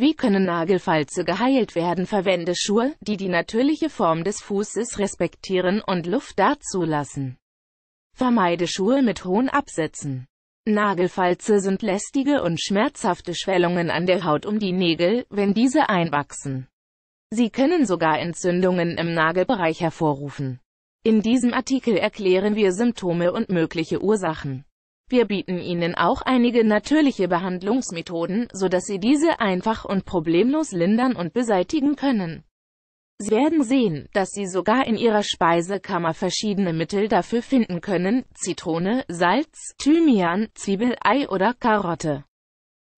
Wie können Nagelfalze geheilt werden? Verwende Schuhe, die die natürliche Form des Fußes respektieren und Luft dazulassen. Vermeide Schuhe mit hohen Absätzen. Nagelfalze sind lästige und schmerzhafte Schwellungen an der Haut um die Nägel, wenn diese einwachsen. Sie können sogar Entzündungen im Nagelbereich hervorrufen. In diesem Artikel erklären wir Symptome und mögliche Ursachen. Wir bieten Ihnen auch einige natürliche Behandlungsmethoden, sodass Sie diese einfach und problemlos lindern und beseitigen können. Sie werden sehen, dass Sie sogar in Ihrer Speisekammer verschiedene Mittel dafür finden können, Zitrone, Salz, Thymian, Zwiebel, Ei oder Karotte.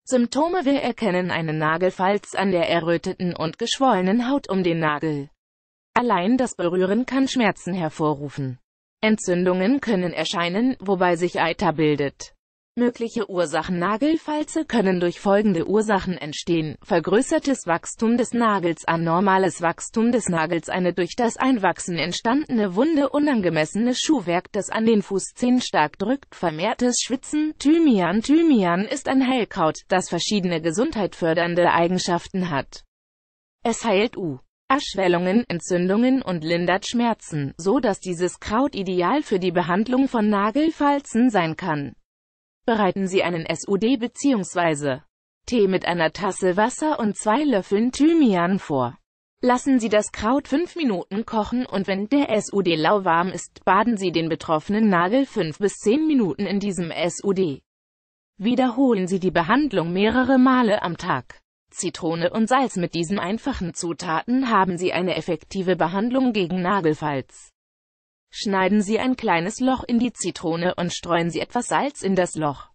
Symptome Wir erkennen einen Nagelfalz an der erröteten und geschwollenen Haut um den Nagel. Allein das Berühren kann Schmerzen hervorrufen. Entzündungen können erscheinen, wobei sich Eiter bildet. Mögliche Ursachen Nagelfalze können durch folgende Ursachen entstehen. Vergrößertes Wachstum des Nagels, anormales Wachstum des Nagels, eine durch das Einwachsen entstandene Wunde, unangemessenes Schuhwerk, das an den Fußzehen stark drückt, vermehrtes Schwitzen, Thymian. Thymian ist ein Heilkraut, das verschiedene gesundheitfördernde Eigenschaften hat. Es heilt U. Erschwellungen, Entzündungen und lindert Schmerzen, so dass dieses Kraut ideal für die Behandlung von Nagelfalzen sein kann. Bereiten Sie einen SUD bzw. Tee mit einer Tasse Wasser und zwei Löffeln Thymian vor. Lassen Sie das Kraut fünf Minuten kochen und wenn der SUD lauwarm ist, baden Sie den betroffenen Nagel fünf bis zehn Minuten in diesem SUD. Wiederholen Sie die Behandlung mehrere Male am Tag. Zitrone und Salz. Mit diesen einfachen Zutaten haben Sie eine effektive Behandlung gegen Nagelfalz. Schneiden Sie ein kleines Loch in die Zitrone und streuen Sie etwas Salz in das Loch.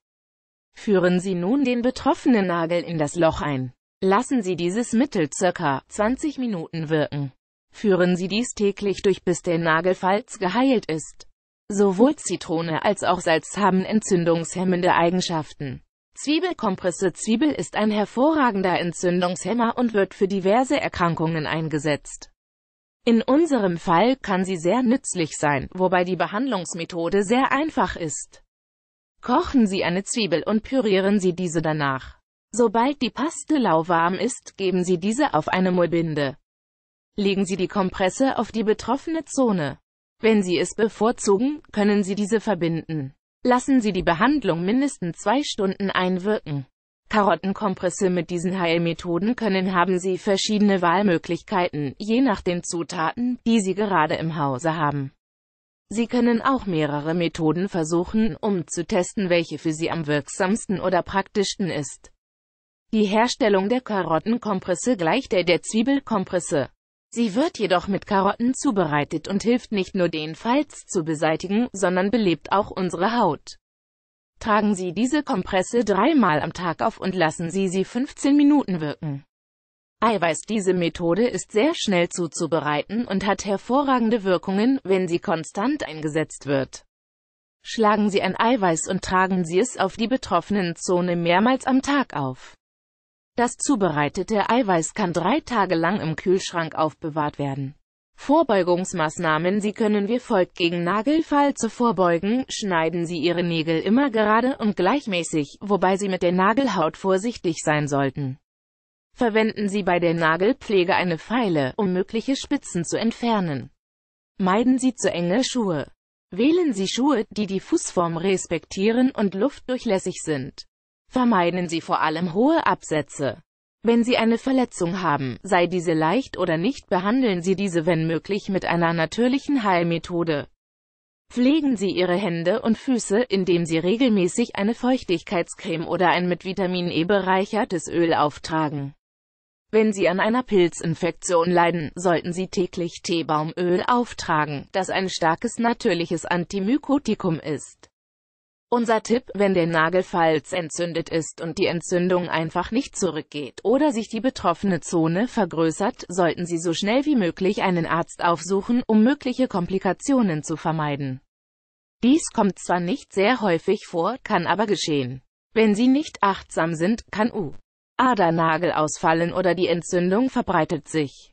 Führen Sie nun den betroffenen Nagel in das Loch ein. Lassen Sie dieses Mittel circa 20 Minuten wirken. Führen Sie dies täglich durch bis der Nagelfalz geheilt ist. Sowohl Zitrone als auch Salz haben entzündungshemmende Eigenschaften. Zwiebelkompresse Zwiebel ist ein hervorragender Entzündungshemmer und wird für diverse Erkrankungen eingesetzt. In unserem Fall kann sie sehr nützlich sein, wobei die Behandlungsmethode sehr einfach ist. Kochen Sie eine Zwiebel und pürieren Sie diese danach. Sobald die Paste lauwarm ist, geben Sie diese auf eine Mullbinde. Legen Sie die Kompresse auf die betroffene Zone. Wenn Sie es bevorzugen, können Sie diese verbinden. Lassen Sie die Behandlung mindestens zwei Stunden einwirken. Karottenkompresse mit diesen Heilmethoden können haben Sie verschiedene Wahlmöglichkeiten, je nach den Zutaten, die Sie gerade im Hause haben. Sie können auch mehrere Methoden versuchen, um zu testen, welche für Sie am wirksamsten oder praktischsten ist. Die Herstellung der Karottenkompresse gleicht der der Zwiebelkompresse. Sie wird jedoch mit Karotten zubereitet und hilft nicht nur den Falz zu beseitigen, sondern belebt auch unsere Haut. Tragen Sie diese Kompresse dreimal am Tag auf und lassen Sie sie 15 Minuten wirken. Eiweiß Diese Methode ist sehr schnell zuzubereiten und hat hervorragende Wirkungen, wenn sie konstant eingesetzt wird. Schlagen Sie ein Eiweiß und tragen Sie es auf die betroffenen Zone mehrmals am Tag auf. Das zubereitete Eiweiß kann drei Tage lang im Kühlschrank aufbewahrt werden. Vorbeugungsmaßnahmen Sie können wie folgt gegen Nagelfall zu vorbeugen, schneiden Sie Ihre Nägel immer gerade und gleichmäßig, wobei Sie mit der Nagelhaut vorsichtig sein sollten. Verwenden Sie bei der Nagelpflege eine Pfeile, um mögliche Spitzen zu entfernen. Meiden Sie zu enge Schuhe. Wählen Sie Schuhe, die die Fußform respektieren und luftdurchlässig sind. Vermeiden Sie vor allem hohe Absätze. Wenn Sie eine Verletzung haben, sei diese leicht oder nicht, behandeln Sie diese wenn möglich mit einer natürlichen Heilmethode. Pflegen Sie Ihre Hände und Füße, indem Sie regelmäßig eine Feuchtigkeitscreme oder ein mit Vitamin E bereichertes Öl auftragen. Wenn Sie an einer Pilzinfektion leiden, sollten Sie täglich Teebaumöl auftragen, das ein starkes natürliches Antimykotikum ist. Unser Tipp, wenn der Nagelfalz entzündet ist und die Entzündung einfach nicht zurückgeht oder sich die betroffene Zone vergrößert, sollten Sie so schnell wie möglich einen Arzt aufsuchen, um mögliche Komplikationen zu vermeiden. Dies kommt zwar nicht sehr häufig vor, kann aber geschehen. Wenn Sie nicht achtsam sind, kann U. Adernagel ausfallen oder die Entzündung verbreitet sich.